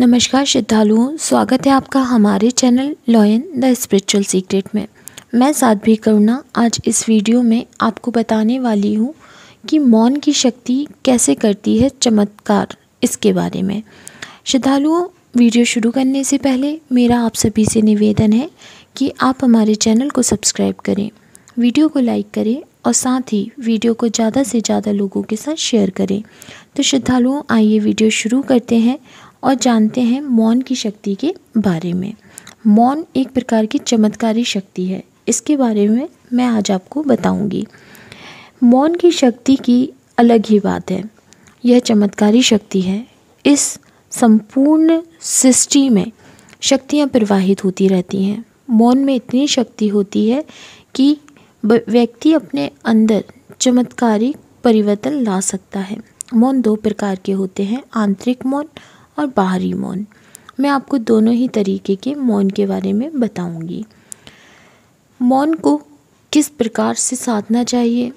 नमस्कार श्रद्धालुओं स्वागत है आपका हमारे channel lion the spiritual secret में मैं साध्वी करुणा आज इस वीडियो में आपको बताने वाली हूँ कि मौन की शक्ति कैसे करती है चमत्कार इसके बारे में श्रद्धालुओं वीडियो शुरू करने से पहले मेरा आप सभी से निवेदन है कि आप हमारे चैनल को सब्सक्राइब करें वीडियो को लाइक करें और साथ ही वीडियो को ज़्यादा से ज़्यादा लोगों के साथ शेयर करें तो श्रद्धालुओं आइए वीडियो शुरू करते हैं और जानते हैं मौन की शक्ति के बारे में मौन एक प्रकार की चमत्कारी शक्ति है इसके बारे में मैं आज आपको बताऊंगी मौन की शक्ति की अलग ही बात है यह चमत्कारी शक्ति है इस संपूर्ण सृष्टि में शक्तियाँ प्रवाहित होती रहती हैं मौन में इतनी शक्ति होती है कि व्यक्ति अपने अंदर चमत्कारी परिवर्तन ला सकता है मौन दो प्रकार के होते हैं आंतरिक मौन और बाहरी मौन मैं आपको दोनों ही तरीके के मौन के बारे में बताऊंगी मौन को किस प्रकार से साधना चाहिए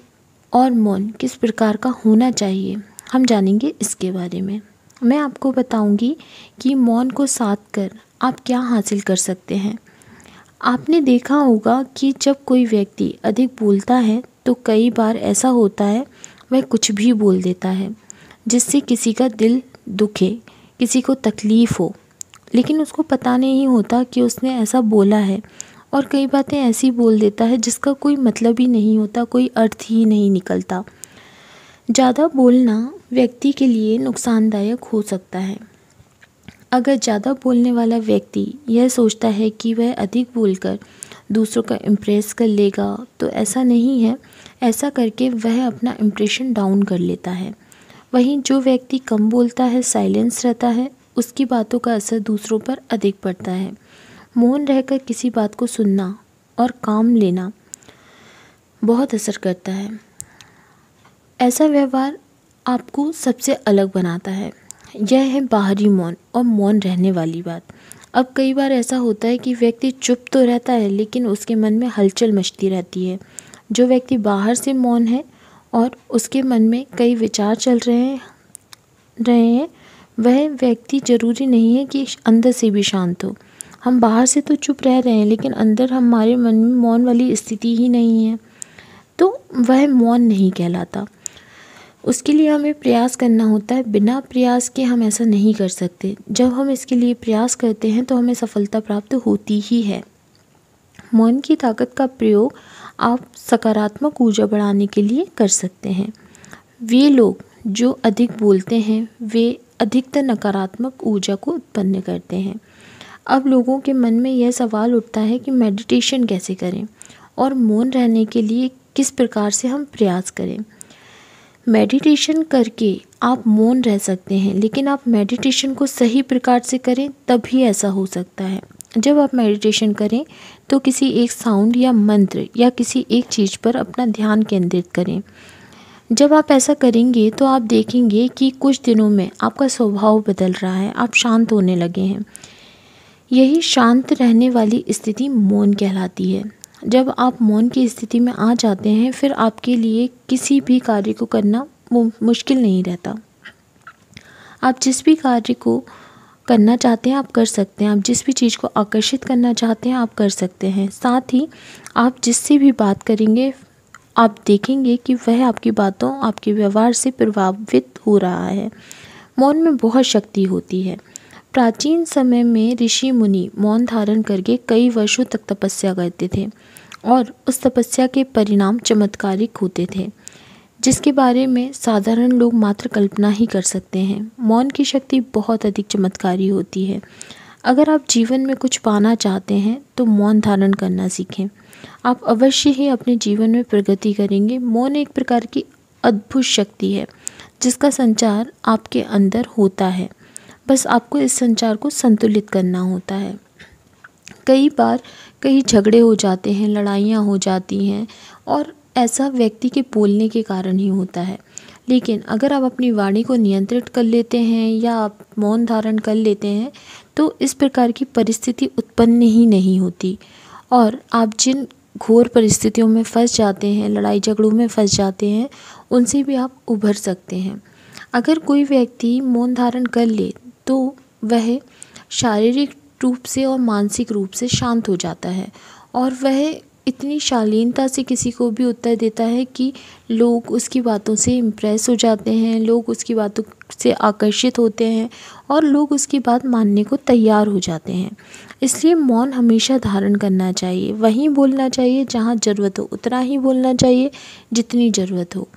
और मौन किस प्रकार का होना चाहिए हम जानेंगे इसके बारे में मैं आपको बताऊंगी कि मौन को साध कर आप क्या हासिल कर सकते हैं आपने देखा होगा कि जब कोई व्यक्ति अधिक बोलता है तो कई बार ऐसा होता है वह कुछ भी बोल देता है जिससे किसी का दिल दुखे किसी को तकलीफ़ हो लेकिन उसको पता नहीं होता कि उसने ऐसा बोला है और कई बातें ऐसी बोल देता है जिसका कोई मतलब ही नहीं होता कोई अर्थ ही नहीं निकलता ज़्यादा बोलना व्यक्ति के लिए नुकसानदायक हो सकता है अगर ज़्यादा बोलने वाला व्यक्ति यह सोचता है कि वह अधिक बोलकर दूसरों का इम्प्रेस कर लेगा तो ऐसा नहीं है ऐसा करके वह अपना इम्प्रेशन डाउन कर लेता है वहीं जो व्यक्ति कम बोलता है साइलेंस रहता है उसकी बातों का असर दूसरों पर अधिक पड़ता है मौन रहकर किसी बात को सुनना और काम लेना बहुत असर करता है ऐसा व्यवहार आपको सबसे अलग बनाता है यह है बाहरी मौन और मौन रहने वाली बात अब कई बार ऐसा होता है कि व्यक्ति चुप तो रहता है लेकिन उसके मन में हलचल मचती रहती है जो व्यक्ति बाहर से मौन है और उसके मन में कई विचार चल रहे रहे हैं वह व्यक्ति ज़रूरी नहीं है कि अंदर से भी शांत हो हम बाहर से तो चुप रह रहे हैं लेकिन अंदर हमारे मन में मौन वाली स्थिति ही नहीं है तो वह मौन नहीं कहलाता उसके लिए हमें प्रयास करना होता है बिना प्रयास के हम ऐसा नहीं कर सकते जब हम इसके लिए प्रयास करते हैं तो हमें सफलता प्राप्त होती ही है मन की ताकत का प्रयोग आप सकारात्मक ऊर्जा बढ़ाने के लिए कर सकते हैं वे लोग जो अधिक बोलते हैं वे अधिकतर नकारात्मक ऊर्जा को उत्पन्न करते हैं अब लोगों के मन में यह सवाल उठता है कि मेडिटेशन कैसे करें और मौन रहने के लिए किस प्रकार से हम प्रयास करें मेडिटेशन करके आप मौन रह सकते हैं लेकिन आप मेडिटेशन को सही प्रकार से करें तभी ऐसा हो सकता है जब आप मेडिटेशन करें तो किसी एक साउंड या मंत्र या किसी एक चीज़ पर अपना ध्यान केंद्रित करें जब आप ऐसा करेंगे तो आप देखेंगे कि कुछ दिनों में आपका स्वभाव बदल रहा है आप शांत होने लगे हैं यही शांत रहने वाली स्थिति मौन कहलाती है जब आप मौन की स्थिति में आ जाते हैं फिर आपके लिए किसी भी कार्य को करना मुश्किल नहीं रहता आप जिस भी कार्य को करना चाहते हैं आप कर सकते हैं आप जिस भी चीज़ को आकर्षित करना चाहते हैं आप कर सकते हैं साथ ही आप जिससे भी बात करेंगे आप देखेंगे कि वह आपकी बातों आपके व्यवहार से प्रभावित हो रहा है मौन में बहुत शक्ति होती है प्राचीन समय में ऋषि मुनि मौन धारण करके कई वर्षों तक तपस्या करते थे और उस तपस्या के परिणाम चमत्कारिक होते थे जिसके बारे में साधारण लोग मात्र कल्पना ही कर सकते हैं मौन की शक्ति बहुत अधिक चमत्कारी होती है अगर आप जीवन में कुछ पाना चाहते हैं तो मौन धारण करना सीखें आप अवश्य ही अपने जीवन में प्रगति करेंगे मौन एक प्रकार की अद्भुत शक्ति है जिसका संचार आपके अंदर होता है बस आपको इस संचार को संतुलित करना होता है कई बार कई झगड़े हो जाते हैं लड़ाइयाँ हो जाती हैं और ऐसा व्यक्ति के बोलने के कारण ही होता है लेकिन अगर आप अपनी वाणी को नियंत्रित कर लेते हैं या आप मौन धारण कर लेते हैं तो इस प्रकार की परिस्थिति उत्पन्न ही नहीं होती और आप जिन घोर परिस्थितियों में फंस जाते हैं लड़ाई झगड़ों में फंस जाते हैं उनसे भी आप उभर सकते हैं अगर कोई व्यक्ति मौन धारण कर ले तो वह शारीरिक रूप से और मानसिक रूप से शांत हो जाता है और वह इतनी शालीनता से किसी को भी उत्तर देता है कि लोग उसकी बातों से इम्प्रेस हो जाते हैं लोग उसकी बातों से आकर्षित होते हैं और लोग उसकी बात मानने को तैयार हो जाते हैं इसलिए मौन हमेशा धारण करना चाहिए वहीं बोलना चाहिए जहाँ ज़रूरत हो उतना ही बोलना चाहिए जितनी ज़रूरत हो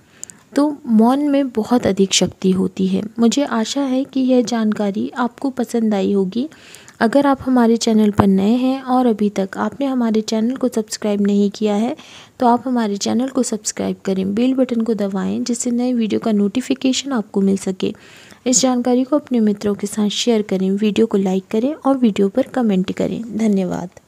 तो मौन में बहुत अधिक शक्ति होती है मुझे आशा है कि यह जानकारी आपको पसंद आई होगी अगर आप हमारे चैनल पर नए हैं और अभी तक आपने हमारे चैनल को सब्सक्राइब नहीं किया है तो आप हमारे चैनल को सब्सक्राइब करें बेल बटन को दबाएं जिससे नए वीडियो का नोटिफिकेशन आपको मिल सके इस जानकारी को अपने मित्रों के साथ शेयर करें वीडियो को लाइक करें और वीडियो पर कमेंट करें धन्यवाद